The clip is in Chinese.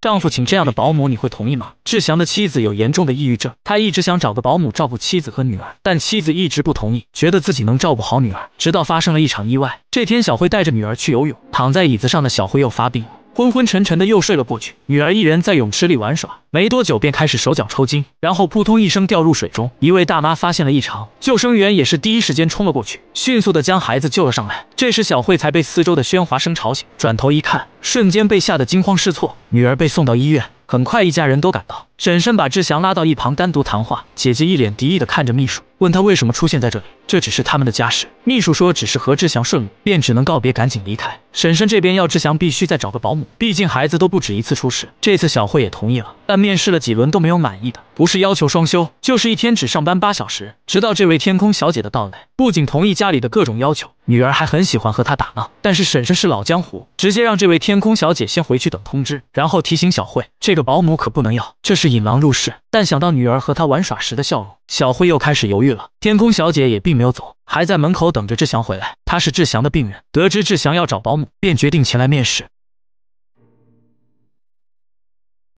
丈夫请这样的保姆，你会同意吗？志祥的妻子有严重的抑郁症，他一直想找个保姆照顾妻子和女儿，但妻子一直不同意，觉得自己能照顾好女儿。直到发生了一场意外，这天小慧带着女儿去游泳，躺在椅子上的小慧又发病昏昏沉沉的又睡了过去。女儿一人在泳池里玩耍，没多久便开始手脚抽筋，然后扑通一声掉入水中。一位大妈发现了异常，救生员也是第一时间冲了过去，迅速的将孩子救了上来。这时小慧才被四周的喧哗声吵醒，转头一看，瞬间被吓得惊慌失措。女儿被送到医院，很快一家人都赶到。婶婶把志祥拉到一旁单独谈话，姐姐一脸敌意的看着秘书，问他为什么出现在这里。这只是他们的家事。秘书说只是和志祥顺路，便只能告别，赶紧离开。婶婶这边要志祥必须再找个保姆，毕竟孩子都不止一次出事。这次小慧也同意了，但面试了几轮都没有满意的，不是要求双休，就是一天只上班八小时。直到这位天空小姐的到来，不仅同意家里的各种要求，女儿还很喜欢和她打闹。但是婶婶是老江湖，直接让这位天空小姐先回去等通知，然后提醒小慧这个保姆可不能要，这是。引狼入室，但想到女儿和他玩耍时的笑容，小慧又开始犹豫了。天空小姐也并没有走，还在门口等着志祥回来。她是志祥的病人，得知志祥要找保姆，便决定前来面试。